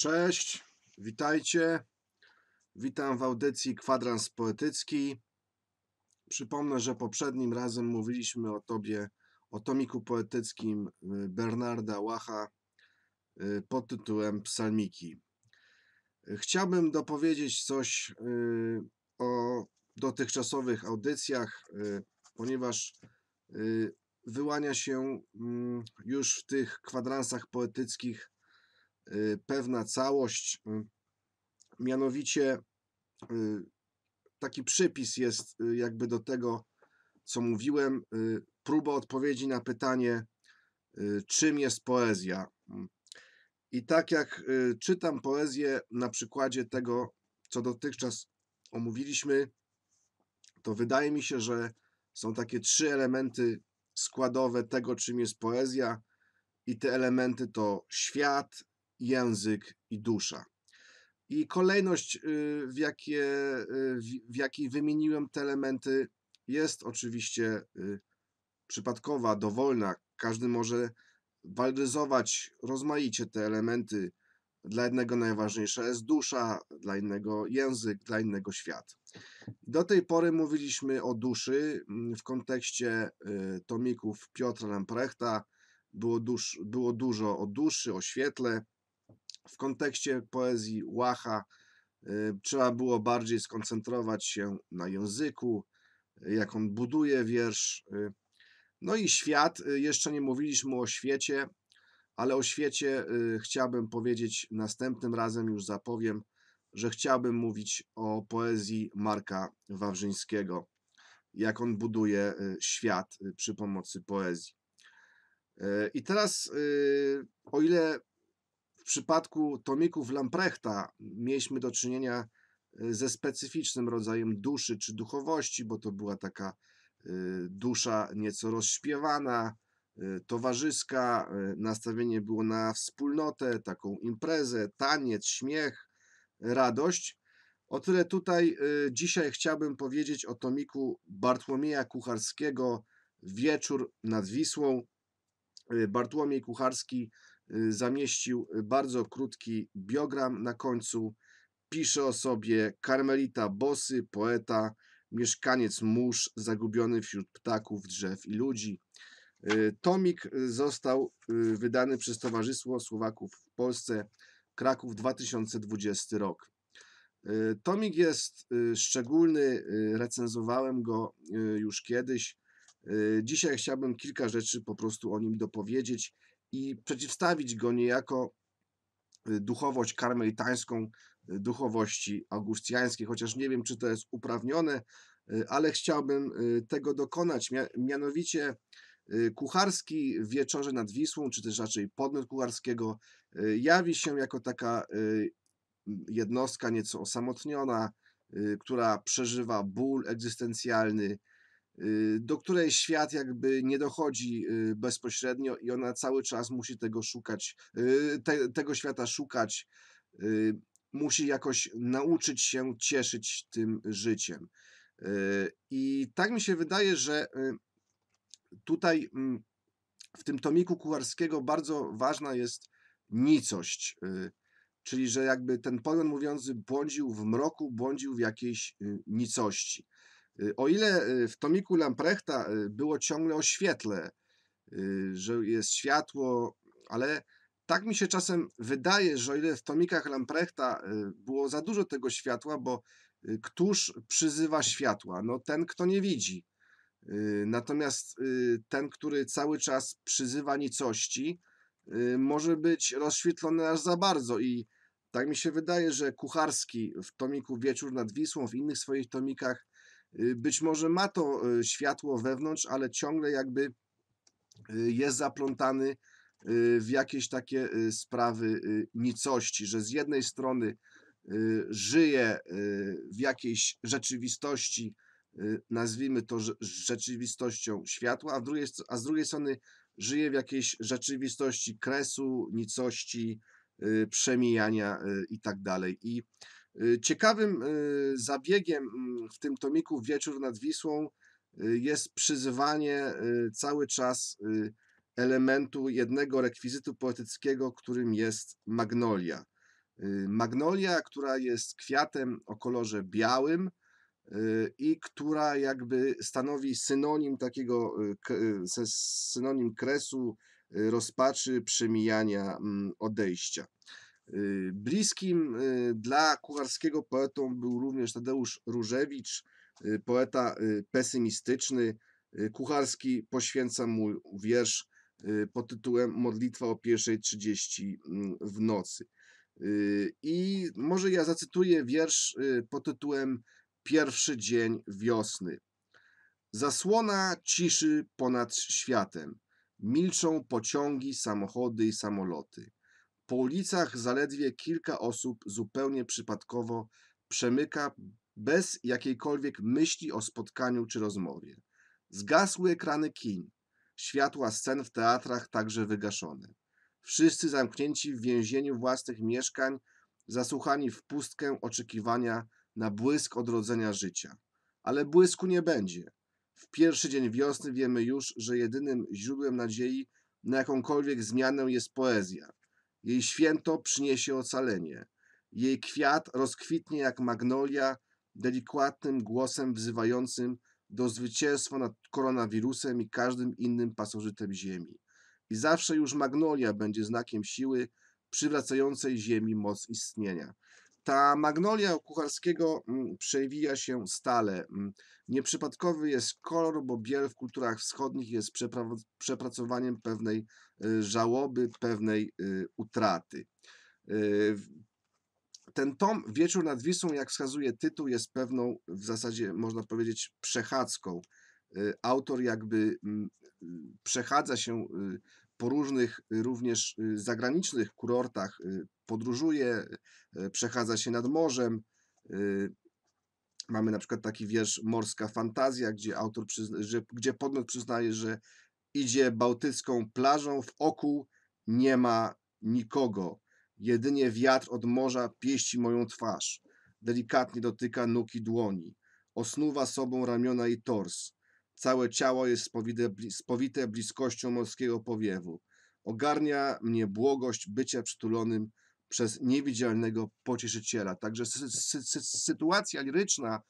Cześć, witajcie. Witam w audycji Kwadrans Poetycki. Przypomnę, że poprzednim razem mówiliśmy o tobie, o tomiku poetyckim y, Bernarda Łacha y, pod tytułem Psalmiki. Chciałbym dopowiedzieć coś y, o dotychczasowych audycjach, ponieważ wyłania się mm, już w tych kwadransach poetyckich Y, pewna całość, y, mianowicie y, taki przypis jest jakby do tego, co mówiłem, próba odpowiedzi na pytanie, czym jest poezja. I tak jak czytam poezję na przykładzie tego, co dotychczas omówiliśmy, to wydaje mi się, że są takie trzy elementy składowe tego, czym jest poezja, i te elementy to świat, język i dusza. I kolejność, y, w, jakie, y, w jakiej wymieniłem te elementy, jest oczywiście y, przypadkowa, dowolna. Każdy może waloryzować rozmaicie te elementy. Dla jednego najważniejsza jest dusza, dla innego język, dla innego świat. Do tej pory mówiliśmy o duszy mm, w kontekście tomików Piotra Lemprechta. Było, dusz, było dużo o duszy, o świetle, w kontekście poezji Łacha y, trzeba było bardziej skoncentrować się na języku, y, jak on buduje wiersz. Y. No i świat, jeszcze nie mówiliśmy o świecie, ale o świecie chciałbym powiedzieć następnym razem, już zapowiem, że chciałbym mówić o poezji Marka Wawrzyńskiego, jak on buduje świat przy pomocy poezji. I teraz, o ile w przypadku tomików Lamprechta mieliśmy do czynienia e, ze specyficznym rodzajem duszy czy duchowości, bo to była taka e, dusza nieco rozśpiewana, e, towarzyska, nastawienie było na wspólnotę, taką imprezę, taniec, śmiech, radość. O tyle tutaj dzisiaj chciałbym powiedzieć o tomiku Bartłomieja Kucharskiego Wieczór nad Wisłą. Bartłomiej Kucharski Y, zamieścił y, bardzo krótki biogram na końcu. Pisze o sobie karmelita bosy, poeta, mieszkaniec mórz zagubiony wśród ptaków, drzew i ludzi. Y, tomik został wydany przez Towarzystwo Słowaków w Polsce Kraków 2020 rok. Tomik jest szczególny, recenzowałem go już kiedyś. Dzisiaj chciałbym kilka rzeczy po prostu o nim dopowiedzieć i przeciwstawić go niejako y, duchowość karmelitańską y, duchowości augustiańskiej, chociaż nie wiem, czy to jest uprawnione, y, ale chciałbym tego dokonać. Mianowicie Kucharski Wieczorze nad Wisłą, czy też raczej podmiot Kucharskiego, jawi się jako taka jednostka nieco osamotniona, która przeżywa ból egzystencjalny, Y, do której świat jakby nie dochodzi y, bezpośrednio i ona cały czas musi tego szukać, y, te, tego świata szukać, musi jakoś nauczyć się cieszyć tym życiem. I tak mi się wydaje, że tutaj mm, w tym tomiku Kucharskiego bardzo ważna jest nicość, czyli że jakby ten pogląd mówiący błądził w mroku, błądził w jakiejś nicości. O ile y, w tomiku Lamprechta y, było ciągle o świetle, y, że jest światło, ale tak mi się czasem wydaje, że o ile w tomikach Lamprechta było za dużo tego światła, bo któż przyzywa światła? No ten, kto nie widzi. Natomiast ten, który cały czas przyzywa nicości, może być rozświetlony aż za bardzo i tak mi się wydaje, że Kucharski w tomiku Wieczór nad Wisłą, w innych swoich tomikach Y, być może ma to y, światło wewnątrz, ale ciągle jakby y, jest zaplątany w jakieś takie sprawy nicości, że z jednej strony żyje w jakiejś rzeczywistości, nazwijmy to rzeczywistością światła, a, drugiej, a z drugiej strony żyje w jakiejś rzeczywistości kresu, nicości, przemijania i tak dalej. Y, ciekawym y, zabiegiem mm, w tym tomiku Wieczór nad Wisłą y, jest przyzywanie cały czas elementu jednego rekwizytu poetyckiego, którym jest magnolia. Magnolia, która jest kwiatem o kolorze białym i która jakby stanowi synonim takiego, synonim kresu, rozpaczy, przemijania, mm, odejścia. Y, bliskim y, dla kucharskiego poetą był również Tadeusz Różewicz, y, poeta pesymistyczny. Kucharski poświęca mu wiersz pod tytułem Modlitwa o 1.30 mm, w nocy. I może ja zacytuję wiersz pod tytułem Pierwszy dzień wiosny. Zasłona ciszy ponad światem. Milczą pociągi, samochody i samoloty. Po ulicach zaledwie kilka osób zupełnie przypadkowo przemyka bez jakiejkolwiek myśli o spotkaniu czy rozmowie. Zgasły ekrany kin, światła scen w teatrach także wygaszone. Wszyscy zamknięci w więzieniu własnych mieszkań, zasłuchani w pustkę oczekiwania na błysk odrodzenia życia. Ale błysku nie będzie. W pierwszy dzień wiosny wiemy już, że jedynym źródłem nadziei na jakąkolwiek zmianę jest poezja. Jej święto przyniesie ocalenie. Jej kwiat rozkwitnie jak magnolia, delikatnym głosem wzywającym do zwycięstwa nad koronawirusem i każdym innym pasożytem ziemi. I zawsze już magnolia będzie znakiem siły przywracającej ziemi moc istnienia. Ta magnolia kucharskiego mm, przewija się stale. Mm, nieprzypadkowy jest kolor, bo biel w kulturach wschodnich jest przepracowaniem pewnej y, żałoby, pewnej y, utraty. Y, ten tom Wieczór nad Wisłą, jak wskazuje tytuł, jest pewną, w zasadzie można powiedzieć, przechadzką. Autor jakby mm, przechadza się po różnych y, również y, zagranicznych kurortach y, podróżuje, przechadza się nad morzem. Mamy na przykład taki wiersz Morska Fantazja, gdzie autor przyzna, że, gdzie podmiot przyznaje, że idzie bałtycką plażą, w oku nie ma nikogo. Jedynie wiatr od morza pieści moją twarz. Delikatnie dotyka nóg i dłoni. Osnuwa sobą ramiona i tors. Całe ciało jest spowite, spowite bliskością morskiego powiewu. Ogarnia mnie błogość bycia przytulonym przez niewidzialnego pocieszyciela. Także sy sy sy sytuacja liryczna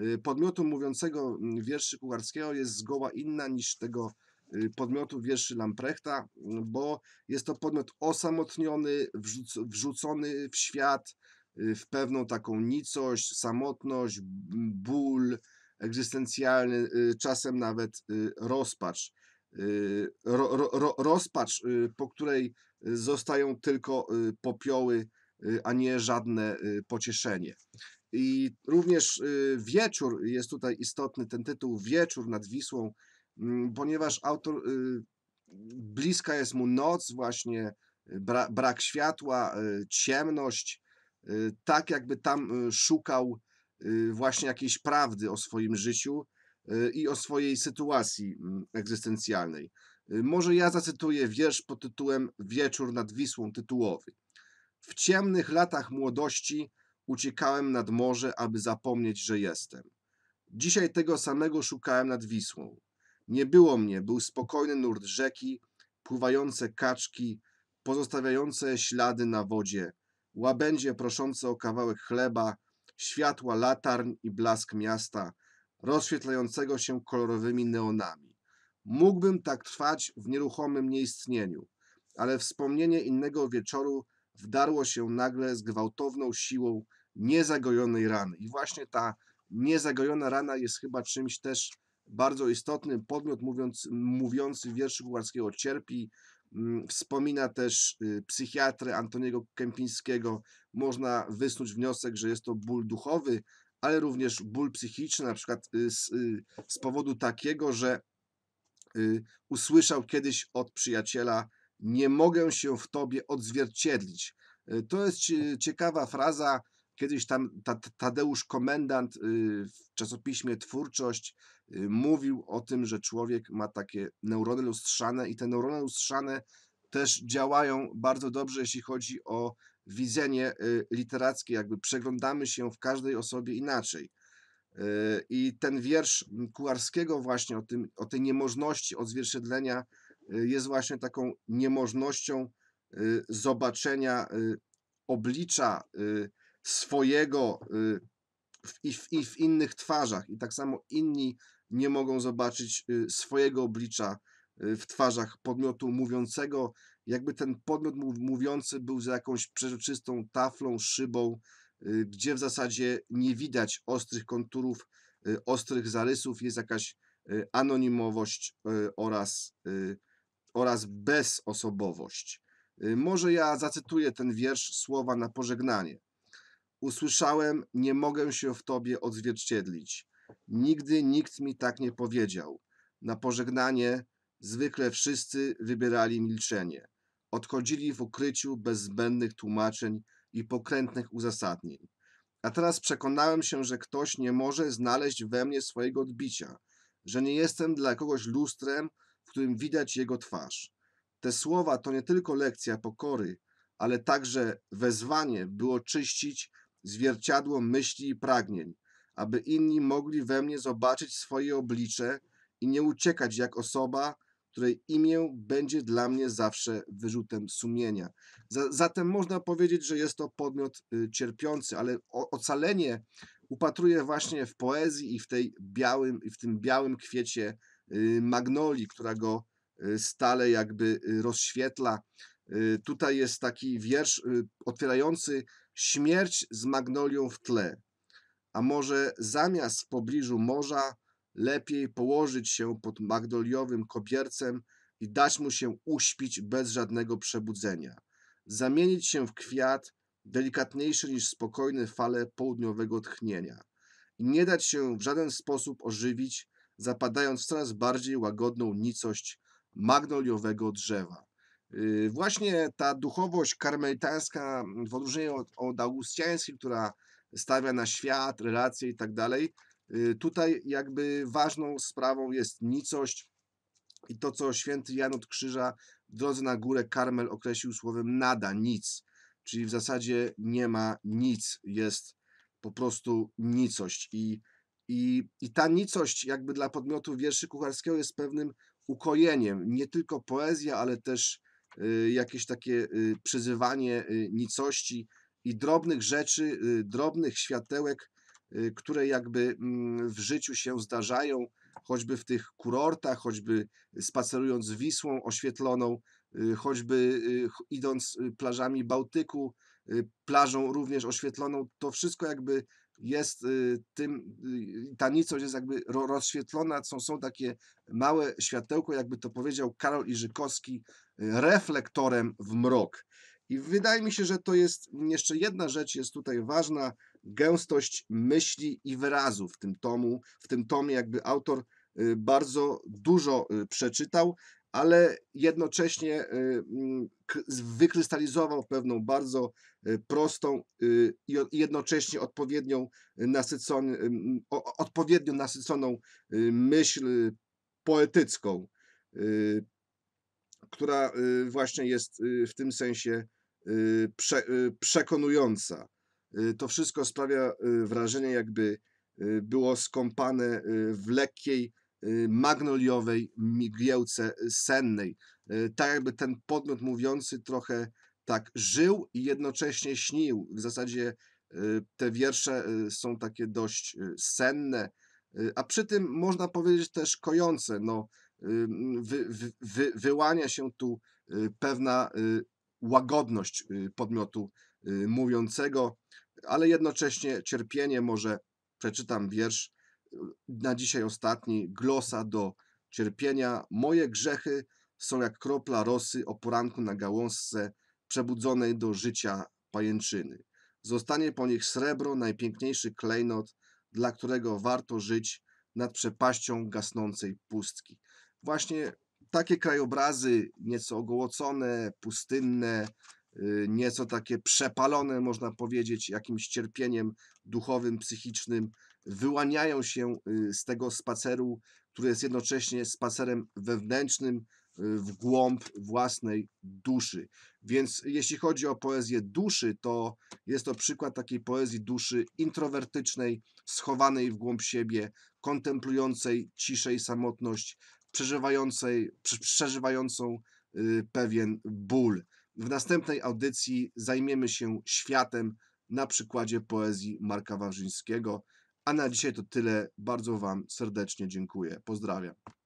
y, podmiotu mówiącego mm, wierszy Kucharskiego jest zgoła inna niż tego y, podmiotu wierszy Lamprechta, mm, bo jest to podmiot osamotniony, wrzuc wrzucony w świat, y, w pewną taką nicość, samotność, ból, egzystencjalny, y, czasem nawet y, rozpacz. Y, ro, ro, ro, rozpacz, po której zostają tylko popioły, a nie żadne pocieszenie. I również wieczór jest tutaj istotny, ten tytuł Wieczór nad Wisłą, mm, ponieważ autor bliska jest mu noc, właśnie brak światła, ciemność, tak jakby tam szukał Y, właśnie jakiejś prawdy o swoim życiu y, i o swojej sytuacji mm, egzystencjalnej. Y, może ja zacytuję wiersz pod tytułem Wieczór nad Wisłą tytułowy. W ciemnych latach młodości uciekałem nad morze, aby zapomnieć, że jestem. Dzisiaj tego samego szukałem nad Wisłą. Nie było mnie, był spokojny nurt rzeki, pływające kaczki, pozostawiające ślady na wodzie, łabędzie proszące o kawałek chleba, światła latarń i blask miasta rozświetlającego się kolorowymi neonami. Mógłbym tak trwać w nieruchomym nieistnieniu, ale wspomnienie innego wieczoru wdarło się nagle z gwałtowną siłą niezagojonej rany. I właśnie ta niezagojona rana jest chyba czymś też bardzo istotnym. Podmiot mówiąc, mówiący w wierszu Kucharskiego cierpi, Mm, wspomina też y, psychiatrę Antoniego Kępińskiego. Można wysnuć wniosek, że jest to ból duchowy, ale również ból psychiczny, na przykład y, z, y, z powodu takiego, że usłyszał kiedyś od przyjaciela: Nie mogę się w tobie odzwierciedlić. To jest ciekawa fraza. Kiedyś tam Tadeusz Komendant w czasopiśmie Twórczość Y, mówił o tym, że człowiek ma takie neurony lustrzane i te neurony lustrzane też działają bardzo dobrze, jeśli chodzi o widzenie y, literackie, jakby przeglądamy się w każdej osobie inaczej. Y, I ten wiersz Kuarskiego właśnie o, tym, o tej niemożności odzwierciedlenia jest właśnie taką niemożnością zobaczenia oblicza swojego w, w, w innych twarzach. I tak samo inni nie mogą zobaczyć y, swojego oblicza y, w twarzach podmiotu mówiącego, jakby ten podmiot mówiący był za jakąś przeżyczystą taflą, szybą, y, gdzie w zasadzie nie widać ostrych konturów, ostrych zarysów, jest jakaś anonimowość oraz, oraz bezosobowość. Może ja zacytuję ten wiersz słowa na pożegnanie. Usłyszałem, nie mogę się w tobie odzwierciedlić. Nigdy nikt mi tak nie powiedział. Na pożegnanie zwykle wszyscy wybierali milczenie. Odchodzili w ukryciu bez zbędnych tłumaczeń i pokrętnych uzasadnień. A teraz przekonałem się, że ktoś nie może znaleźć we mnie swojego odbicia, że nie jestem dla kogoś lustrem, w którym widać jego twarz. Te słowa to nie tylko lekcja pokory, ale także wezwanie było czyścić zwierciadło myśli i pragnień, aby inni mogli we mnie zobaczyć swoje oblicze i nie uciekać jak osoba, której imię będzie dla mnie zawsze wyrzutem sumienia. zatem można powiedzieć, że jest to podmiot y, cierpiący, ale ocalenie upatruje właśnie w poezji i w, tej białym, i w tym białym kwiecie y, magnolii, która go y, stale jakby rozświetla. Tutaj jest taki wiersz otwierający śmierć z magnolią w tle. A może zamiast w pobliżu morza lepiej położyć się pod magdoliowym kobiercem i dać mu się uśpić bez żadnego przebudzenia, zamienić się w kwiat delikatniejszy niż spokojne fale południowego tchnienia i nie dać się w żaden sposób ożywić, zapadając w coraz bardziej łagodną nicość magnoliowego drzewa. Y, właśnie ta duchowość karmelitańska, w odróżnieniu od, od augustiańskiej, która stawia na świat, relacje i tak dalej. Y, tutaj jakby ważną sprawą jest nicość i to, co święty Jan od Krzyża w drodze na górę Karmel określił słowem nada, nic, czyli w zasadzie nie ma nic, jest po prostu nicość i i, I ta nicość jakby dla podmiotu wierszy kucharskiego jest pewnym ukojeniem. Nie tylko poezja, ale też y, jakieś takie y, przyzywanie y, nicości, i drobnych rzeczy, y, drobnych światełek, y, które jakby mm, w życiu się zdarzają, choćby w tych kurortach, choćby spacerując Wisłą oświetloną, y, choćby idąc plażami Bałtyku, plażą również oświetloną, to wszystko jakby jest tym, ta nicość jest jakby rozświetlona, są, są takie małe światełko, jakby to powiedział Karol Iżykowski, reflektorem w mrok. I wydaje mi się, że to jest jeszcze jedna rzecz jest tutaj ważna, gęstość myśli i wyrazu w tym tomu, w tym tomie jakby autor y, bardzo dużo y, przeczytał, ale jednocześnie y, mm, wykrystalizował pewną bardzo prostą i jednocześnie odpowiednią, nasycony, mm, odpowiednio nasyconą myśl poetycką, która właśnie jest w tym sensie Y, prze, y, przekonująca. Y, to wszystko sprawia wrażenie, jakby było skąpane w lekkiej, magnoliowej mgiełce sennej. Tak jakby ten podmiot mówiący trochę tak żył i jednocześnie śnił. W zasadzie te wiersze są takie dość senne, a przy tym można powiedzieć też kojące. No, wy, wy, wy wyłania się tu pewna łagodność y, podmiotu y, mówiącego, ale jednocześnie cierpienie. Może przeczytam wiersz y, na dzisiaj ostatni, glosa do cierpienia. Moje grzechy są jak kropla rosy o poranku na gałązce przebudzonej do życia pajęczyny. Zostanie po nich srebro, najpiękniejszy klejnot, dla którego warto żyć nad przepaścią gasnącej pustki. Właśnie takie krajobrazy nieco ogołocone, pustynne, y, nieco takie przepalone, można powiedzieć, jakimś cierpieniem duchowym, psychicznym, wyłaniają się y, z tego spaceru, który jest jednocześnie spacerem wewnętrznym y, w głąb własnej duszy. Więc jeśli chodzi o poezję duszy, to jest to przykład takiej poezji duszy introwertycznej, schowanej w głąb siebie, kontemplującej ciszę i samotność, przeżywającej, przeżywającą y, pewien ból. W następnej audycji zajmiemy się światem na przykładzie poezji Marka Warzyńskiego. A na dzisiaj to tyle. Bardzo Wam serdecznie dziękuję. Pozdrawiam.